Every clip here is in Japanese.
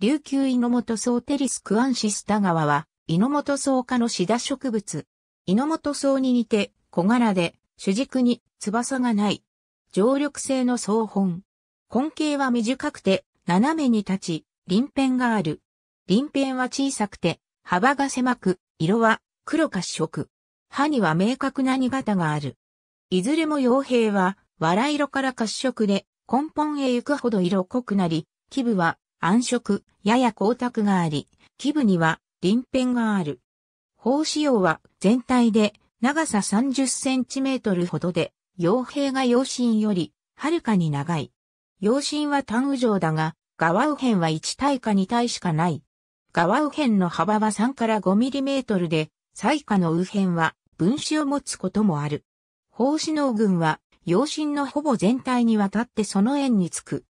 琉球イノモトソウテリスクアンシスタ川は、イノモトソウ科のシダ植物。イノモトソウに似て、小柄で、主軸に翼がない。常緑性の草本。根茎は短くて、斜めに立ち、輪片がある。輪片は小さくて、幅が狭く、色は黒褐色。歯には明確な荷型がある。いずれも傭兵は、藁色から褐色で、根本へ行くほど色濃くなり、基部は暗色、やや光沢があり、基部には鱗片がある。胞子葉は全体で長さ30センチメートルほどで、傭兵が陽心よりはるかに長い。陽心は単右上だが、側右辺は1対か2対しかない。側右辺の幅は3から5ミリメートルで、最下の右辺は分子を持つこともある。胞子能群は、陽心のほぼ全体にわたってその円につく。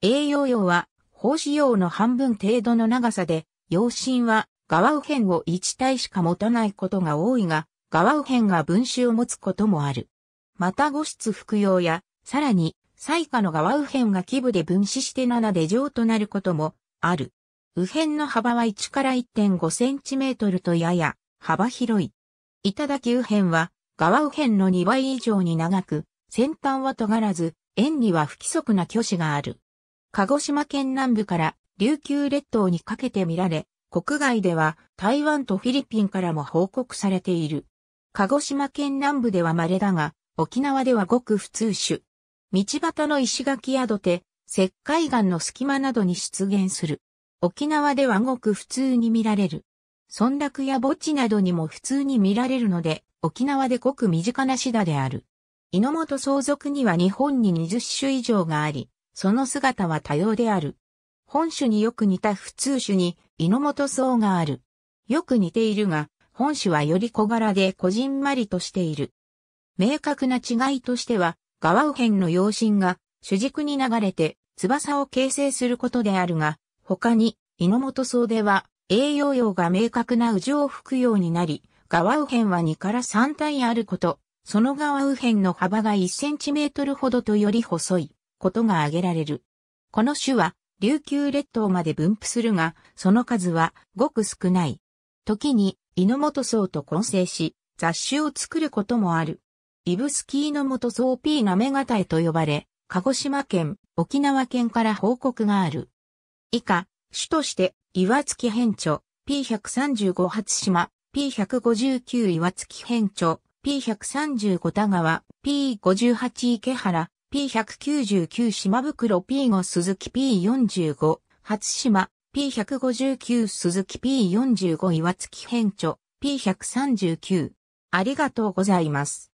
栄養用は格子用の半分程度の長さで、陽心は側右辺を1体しか持たないことが多いが、側右辺が分子を持つこともある。また五質服用や、さらに、最下の側右辺が基部で分子して7で上となることもある。右辺の幅は1から1.5センチメートルとやや幅広い。頂き右辺は側右辺の2倍以上に長く、先端は尖らず、円には不規則な虚子がある。鹿児島県南部から琉球列島にかけて見られ、国外では台湾とフィリピンからも報告されている。鹿児島県南部では稀だが、沖縄ではごく普通種。道端の石垣や土手、石灰岩の隙間などに出現する。沖縄ではごく普通に見られる。村落や墓地などにも普通に見られるので、沖縄でごく身近なシダである。井の本相続には日本に20種以上があり、その姿は多様である。本種によく似た普通種に猪本層がある。よく似ているが、本種はより小柄でこじんまりとしている。明確な違いとしては、ガワウヘンの養針が主軸に流れて翼を形成することであるが、他に、猪本層では栄養用が明確な羽を吹くようになり、ガワウヘンは2から3体あること、そのガワウヘンの幅が1センチメートルほどとより細い。ことが挙げられる。この種は琉球列島まで分布するが、その数はごく少ない。時に猪本草と混成し、雑種を作ることもある。イブスキーノモトソーピーナメガタエと呼ばれ、鹿児島県、沖縄県から報告がある。以下、種として、岩月変著、P135 初島、P159 岩月変著、P135 田川、P58 池原、P199 島袋 P5 鈴木 P45 初島 P159 鈴木 P45 岩月編著 P139 ありがとうございます。